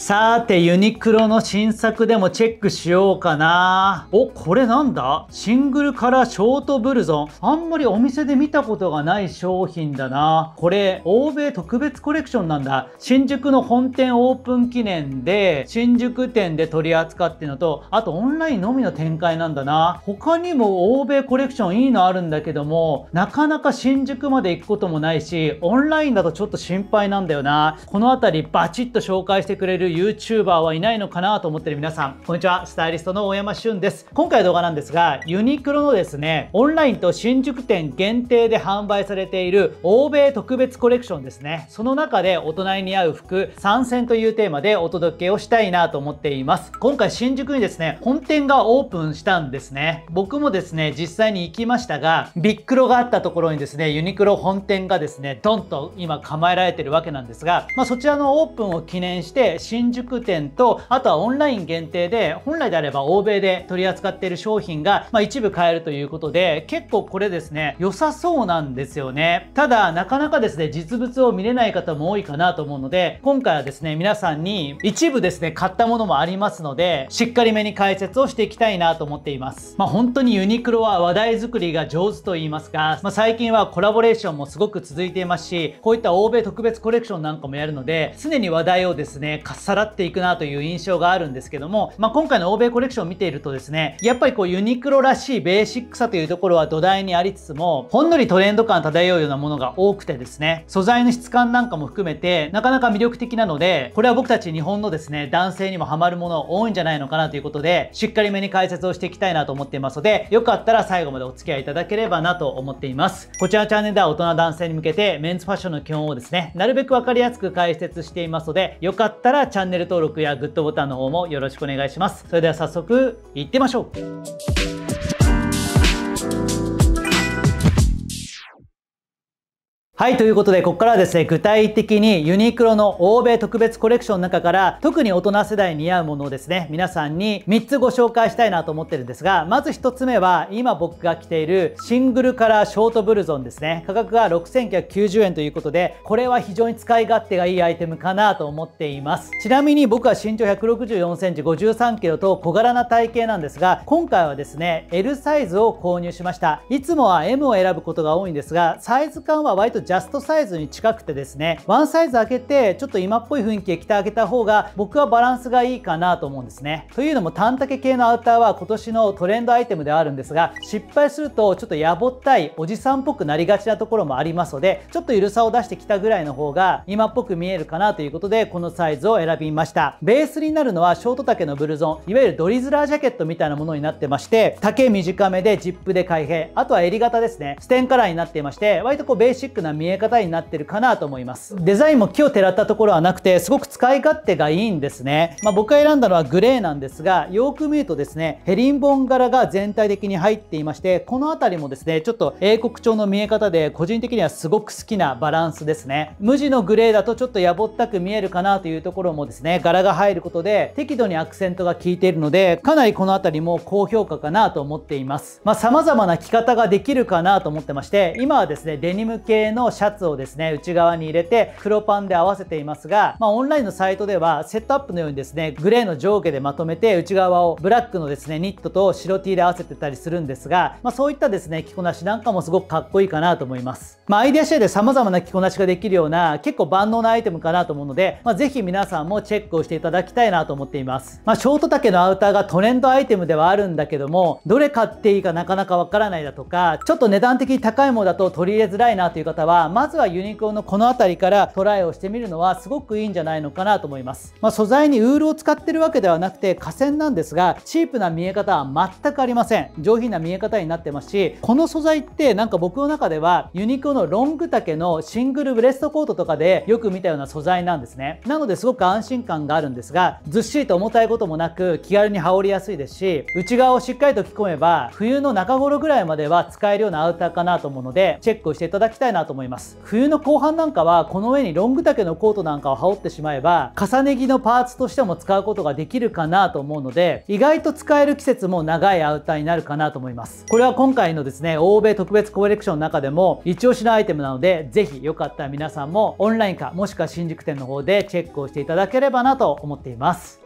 さて、ユニクロの新作でもチェックしようかな。お、これなんだシングルカラーショートブルゾン。あんまりお店で見たことがない商品だな。これ、欧米特別コレクションなんだ。新宿の本店オープン記念で、新宿店で取り扱ってのと、あとオンラインのみの展開なんだな。他にも欧米コレクションいいのあるんだけども、なかなか新宿まで行くこともないし、オンラインだとちょっと心配なんだよな。この辺りバチッと紹介してくれる YouTuber はいないのかなと思ってる皆さんこんにちはスタイリストの大山俊です今回動画なんですがユニクロのですねオンラインと新宿店限定で販売されている欧米特別コレクションですねその中で大人に似合う服参戦というテーマでお届けをしたいなと思っています今回新宿にですね本店がオープンしたんですね僕もですね実際に行きましたがビックロがあったところにですねユニクロ本店がですねドンと今構えられてるわけなんですが、まあ、そちらのオープンを記念して新新宿店と、あとはオンライン限定で、本来であれば欧米で取り扱っている商品が、まあ、一部買えるということで、結構これですね、良さそうなんですよね。ただ、なかなかですね、実物を見れない方も多いかなと思うので、今回はですね、皆さんに一部ですね、買ったものもありますので、しっかりめに解説をしていきたいなと思っています。まあ、本当にユニクロは話題作りが上手と言いますか、まあ、最近はコラボレーションもすごく続いていますし、こういった欧米特別コレクションなんかもやるので、常に話題をですね、かっさらっていくなという印象があるんですけども、まあ、今回の欧米コレクションを見ているとですねやっぱりこうユニクロらしいベーシックさというところは土台にありつつもほんのりトレンド感漂うようなものが多くてですね素材の質感なんかも含めてなかなか魅力的なのでこれは僕たち日本のですね男性にもハマるもの多いんじゃないのかなということでしっかりめに解説をしていきたいなと思っていますのでよかったら最後までお付き合いいただければなと思っていますこちらのチャンネルでは大人男性に向けてメンズファッションの基本をですねなるべく分かりやすく解説していますのでよかったらチャンネルチャンネル登録やグッドボタンの方もよろしくお願いします。それでは早速いってみましょうはい、ということで、ここからはですね、具体的にユニクロの欧米特別コレクションの中から、特に大人世代に似合うものをですね、皆さんに3つご紹介したいなと思ってるんですが、まず1つ目は、今僕が着ているシングルカラーショートブルゾンですね。価格が6990円ということで、これは非常に使い勝手がいいアイテムかなと思っています。ちなみに僕は身長164センチ53キロと小柄な体型なんですが、今回はですね、L サイズを購入しました。いつもは M を選ぶことが多いんですが、サイズ感は割とジャストサイズに近くてですねワンサイズ上げてちょっと今っぽい雰囲気で着てあげた方が僕はバランスがいいかなと思うんですねというのも短丈系のアウターは今年のトレンドアイテムではあるんですが失敗するとちょっとやぼったいおじさんっぽくなりがちなところもありますのでちょっとゆるさを出してきたぐらいの方が今っぽく見えるかなということでこのサイズを選びましたベースになるのはショート丈のブルゾンいわゆるドリズラージャケットみたいなものになってまして丈短めでジップで開閉あとは襟型ですねステンカラーになっていまして割とこうベーシックな見え方になってるかなと思いますデザインも木をてらったところはなくてすごく使い勝手がいいんですね、まあ、僕が選んだのはグレーなんですがよく見るとですねヘリンボン柄が全体的に入っていましてこの辺りもですねちょっと英国調の見え方で個人的にはすごく好きなバランスですね無地のグレーだとちょっとやぼったく見えるかなというところもですね柄が入ることで適度にアクセントが効いているのでかなりこの辺りも高評価かなと思っていますまあ様々な着方ができるかなと思ってまして今はですねデニム系ののシャツをですね内側に入れて黒パンで合わせていますが、まあ、オンラインのサイトではセットアップのようにですねグレーの上下でまとめて内側をブラックのですねニットと白 T で合わせてたりするんですが、まあ、そういったですね着こなしなんかもすごくかっこいいかなと思います、まあ、アイデアシェアで様々な着こなしができるような結構万能なアイテムかなと思うので、まあ、ぜひ皆さんもチェックをしていただきたいなと思っています、まあ、ショート丈のアウターがトレンドアイテムではあるんだけどもどれ買っていいかなかなかわからないだとかちょっと値段的に高いものだと取り入れづらいなという方はまずはユニクロのこの辺りからトライをしてみるのはすごくいいんじゃないのかなと思います、まあ、素材にウールを使ってるわけではなくて河川なんですがチープな見え方は全くありません上品な見え方になってますしこの素材ってなんか僕の中ではユニクロのロング丈のシングルブレストコートとかでよく見たような素材なんですねなのですごく安心感があるんですがずっしりと重たいこともなく気軽に羽織りやすいですし内側をしっかりと着込めば冬の中頃ぐらいまでは使えるようなアウターかなと思うのでチェックをしていただきたいなと思いますいます冬の後半なんかはこの上にロング丈のコートなんかを羽織ってしまえば重ね着のパーツとしても使うことができるかなと思うので意外と使える季節も長いアウターになるかなと思いますこれは今回のですね欧米特別コレクションの中でも一押しのアイテムなのでぜひよかったら皆さんもオンラインかもしくは新宿店の方でチェックをしていただければなと思っています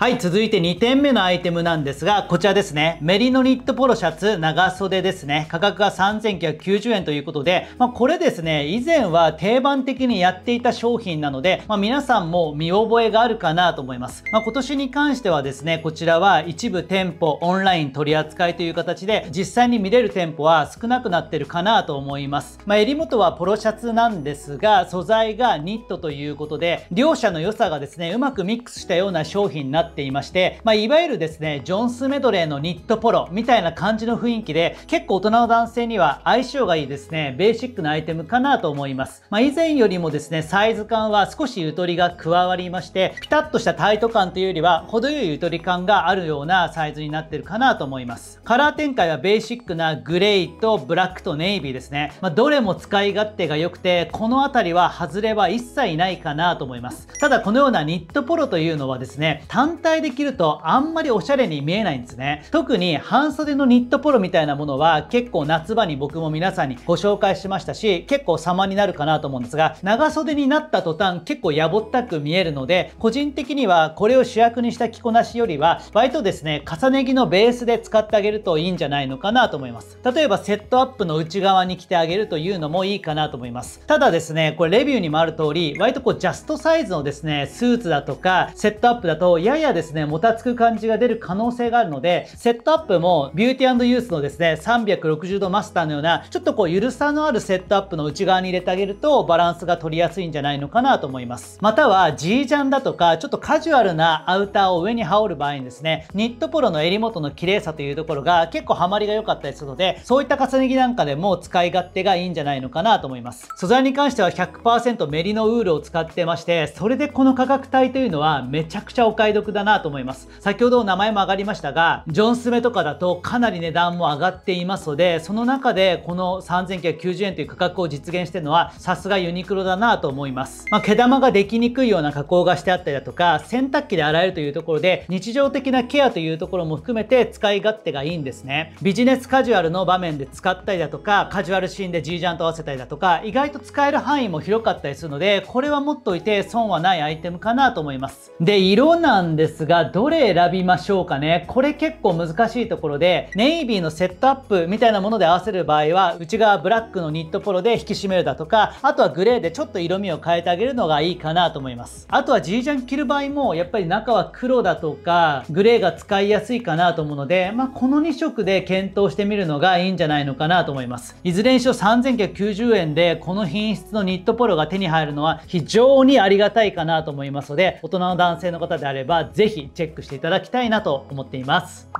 はい続いて2点目のアイテムなんですがこちらですねメリノニットポロシャツ長袖ですね価格が3990円ということで、まあ、これですね以前は定番的にやっていた商品なので、まあ、皆さんも見覚えがあるかなと思います、まあ、今年に関してはですねこちらは一部店舗オンライン取り扱いという形で実際に見れる店舗は少なくなってるかなと思います、ま襟元はポロシャツなんですが素材がニットということで両者の良さがですねうまくミックスしたような商品になってっていまして、まあ、いわゆるですね、ジョンスメドレーのニットポロみたいな感じの雰囲気で、結構大人の男性には相性がいいですね、ベーシックなアイテムかなと思います。まあ、以前よりもですね、サイズ感は少しゆとりが加わりまして、ピタッとしたタイト感というよりは、程よいゆとり感があるようなサイズになってるかなと思います。カラー展開はベーシックなグレーとブラックとネイビーですね。まあ、どれも使い勝手が良くて、この辺りは外れは一切ないかなと思います。ただこのようなニットポロというのはですね、単体で着るとあんまりおしゃれに見えないんですね。特に半袖のニットポロみたいなものは結構夏場に僕も皆さんにご紹介しましたし、結構様になるかなと思うんですが、長袖になった途端結構やぼったく見えるので、個人的にはこれを主役にした着こなしよりは、割とですね、重ね着のベースで使ってあげるといいんじゃないのかなと思います。例えばセットアップの内側に着てあげるというのもいいかなと思います。ただですね、これレビューにもある通り、割とこうジャストサイズのですね、スーツだとか、セットアップだと、やややですね、もたつく感じが出る可能性があるので、セットアップもビューティーユースのですね、360度マスターのような、ちょっとこう、ゆるさのあるセットアップの内側に入れてあげると、バランスが取りやすいんじゃないのかなと思います。または、G ジャンだとか、ちょっとカジュアルなアウターを上に羽織る場合にですね、ニットポロの襟元の綺麗さというところが結構ハマりが良かったりするので、そういった重ね着なんかでも使い勝手がいいんじゃないのかなと思います。素材に関しては100%メリノウールを使ってまして、それでこの価格帯というのはめちゃくちゃお買い得だなと思います。先ほど名前も上がりましたが、ジョンスメとかだとかなり値段も上がっていますので、その中でこの3990円という価格を実現してるのは、さすがユニクロだなと思います。まあ、毛玉ができにくいような加工がしてあったりだとか、洗濯機で洗えるというところで、日常的なケアというところも含めて使い勝手がいいんですね。ビジネスカジュアルの場面で使ったりだとか、カジュアルシーンで G ジャンと合わせたりだとか、意外と使える範囲も広かったりするので、これは持っといて損はないアイテムかなと思います。で、色なんですが、どれ選びましょうかね。これ結構難しいところで、ネイビーのセットアップみたいなもので合わせる場合は、内側ブラックのニットポロで引き締めるだとか、あとはグレーでちょっと色味を変えてあげるのがいいかなと思います。あとは G ジャン着る場合も、やっぱり中は黒だとか、グレーが使いやすいかなと思うので、まあ、この2色で検討してみるのがいいんじゃないのかなと思います。いずれにしろ3990円で、この品質のニットポロが手に入るのは非常にありがたいかなと思いますので、大人の男性の方であれば、ぜひチェックしていただきたいなと思っています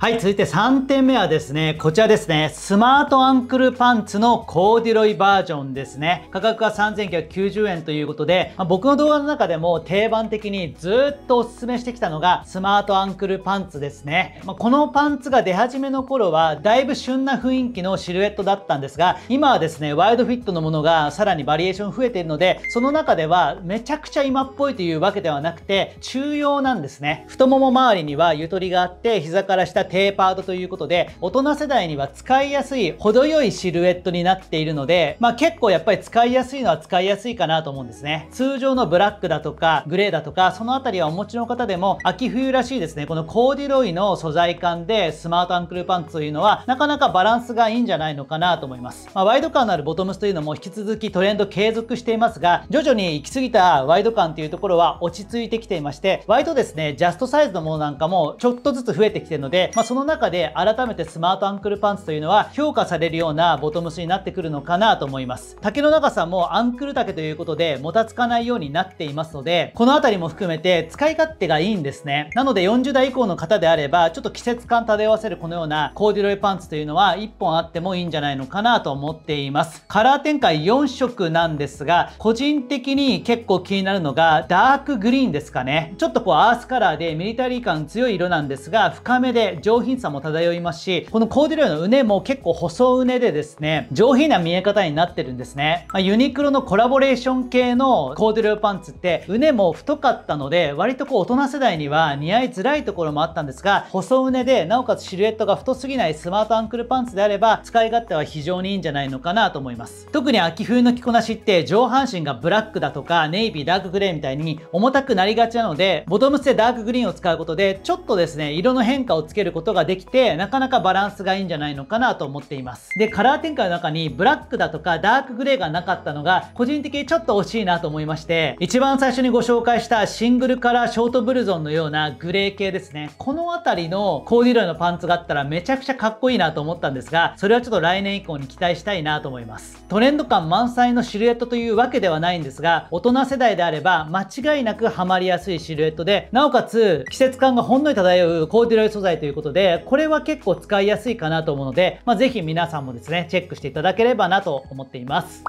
はい、続いて3点目はですね、こちらですね、スマートアンクルパンツのコーデュロイバージョンですね。価格は3990円ということで、まあ、僕の動画の中でも定番的にずっとお勧めしてきたのがスマートアンクルパンツですね。まあ、このパンツが出始めの頃は、だいぶ旬な雰囲気のシルエットだったんですが、今はですね、ワイドフィットのものがさらにバリエーション増えているので、その中ではめちゃくちゃ今っぽいというわけではなくて、中用なんですね。太もも周りにはゆとりがあって、膝から下テーパードということで、大人世代には使いやすい、程よいシルエットになっているので、まあ結構やっぱり使いやすいのは使いやすいかなと思うんですね。通常のブラックだとか、グレーだとか、そのあたりはお持ちの方でも、秋冬らしいですね、このコーディロイの素材感でスマートアンクルパンツというのは、なかなかバランスがいいんじゃないのかなと思います。まあ、ワイド感のあるボトムスというのも引き続きトレンド継続していますが、徐々に行き過ぎたワイド感というところは落ち着いてきていまして、割とですね、ジャストサイズのものなんかもちょっとずつ増えてきてるので、まあ、その中で改めてスマートアンクルパンツというのは評価されるようなボトムスになってくるのかなと思います丈の長さもアンクル丈ということでもたつかないようになっていますのでこの辺りも含めて使い勝手がいいんですねなので40代以降の方であればちょっと季節感漂わせるこのようなコーデュロイパンツというのは1本あってもいいんじゃないのかなと思っていますカラー展開4色なんですが個人的に結構気になるのがダークグリーンですかねちょっとこうアースカラーでミリタリー感強い色なんですが深めで上品さも漂いますし、このコーデュロイのうねも結構細うねでですね、上品な見え方になってるんですね。まあ、ユニクロのコラボレーション系のコーデュロイパンツって、うねも太かったので、割とこう大人世代には似合いづらいところもあったんですが、細うねで、なおかつシルエットが太すぎないスマートアンクルパンツであれば、使い勝手は非常にいいんじゃないのかなと思います。特に秋冬の着こなしって上半身がブラックだとかネイビーダークグレーみたいに重たくなりがちなのでボトムスでダークグリーンを使うことでちょっとですね色の変化をつけることことができてなかなかバランスがいいんじゃないのかなと思っていますでカラー展開の中にブラックだとかダークグレーがなかったのが個人的にちょっと惜しいなと思いまして一番最初にご紹介したシングルカラーショートブルゾンのようなグレー系ですねこの辺りのコーディロイのパンツがあったらめちゃくちゃかっこいいなと思ったんですがそれはちょっと来年以降に期待したいなと思いますトレンド感満載のシルエットというわけではないんですが大人世代であれば間違いなくハマりやすいシルエットでなおかつ季節感がほんのり漂うコーディロイ素材ということことで、これは結構使いやすいかなと思うので、まあ、ぜ皆さんもですね、チェックしていただければなと思っています。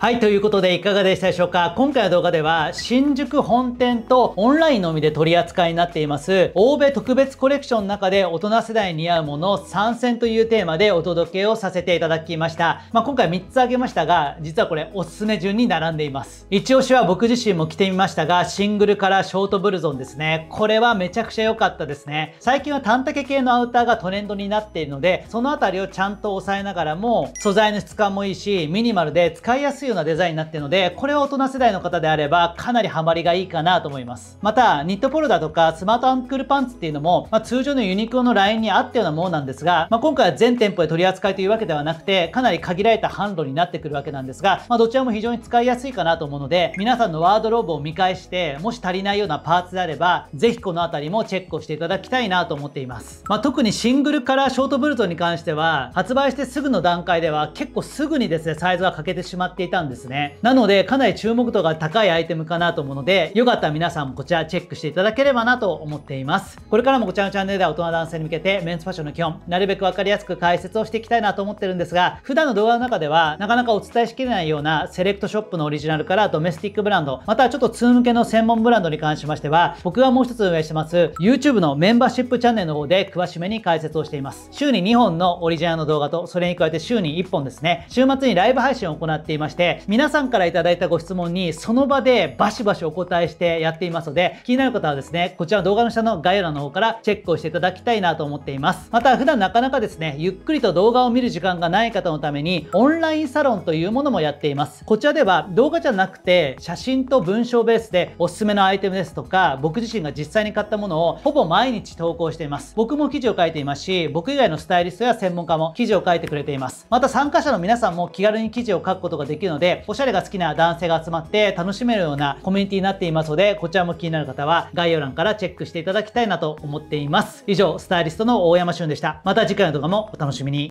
はいということでいかがでしたでしょうか今回の動画では新宿本店とオンラインのみで取り扱いになっています欧米特別コレクションの中で大人世代に似合うもの参戦というテーマでお届けをさせていただきました、まあ、今回3つ挙げましたが実はこれおすすめ順に並んでいます一押しは僕自身も着てみましたがシングルからショートブルゾンですねこれはめちゃくちゃ良かったですね最近はタケ系のアウターがトレンドになっているのでその辺りをちゃんと抑えながらも素材の質感もいいしミニマルで使いやすいようなデザインになってるので、これは大人世代の方であれば、かなりハマりがいいかなと思います。また、ニットポロだとか、スマートアンクルパンツっていうのも、まあ、通常のユニクロのラインに合ったようなものなんですが、まあ、今回は全店舗で取り扱いというわけではなくて、かなり限られた販路になってくるわけなんですが、まあ、どちらも非常に使いやすいかなと思うので、皆さんのワードローブを見返して、もし足りないようなパーツであれば、ぜひこの辺りもチェックをしていただきたいなと思っています。まあ、特にシングルカラーショートブルトに関しては、発売してすぐの段階では結構すぐにですね、サイズが欠けてしまっていたたんですね。なので、かなり注目度が高いアイテムかなと思うので、よかったら皆さんもこちらチェックしていただければなと思っています。これからもこちらのチャンネルでは大人男性に向けて、メンズファッションの基本、なるべくわかりやすく解説をしていきたいなと思ってるんですが、普段の動画の中では、なかなかお伝えしきれないような、セレクトショップのオリジナルからドメスティックブランド、またはちょっと通向けの専門ブランドに関しましては、僕がもう一つ運営してます、YouTube のメンバーシップチャンネルの方で詳しめに解説をしています。週に2本のオリジナルの動画と、それに加えて週に1本ですね、週末にライブ配信を行っていまして、皆さんから頂いたご質問にその場でバシバシお答えしてやっていますので、気になる方はですね、こちらの動画の下の概要欄の方からチェックをしていただきたいなと思っています。また普段なかなかですね、ゆっくりと動画を見る時間がない方のために、オンラインサロンというものもやっています。こちらでは動画じゃなくて、写真と文章ベースでおすすめのアイテムですとか、僕自身が実際に買ったものをほぼ毎日投稿しています。僕も記事を書いていますし、僕以外のスタイリストや専門家も記事を書いてくれています。また参加者の皆さんも気軽に記事を書くことができるのので、おしゃれが好きな男性が集まって楽しめるようなコミュニティになっていますので、こちらも気になる方は概要欄からチェックしていただきたいなと思っています。以上、スタイリストの大山俊でした。また次回の動画もお楽しみに。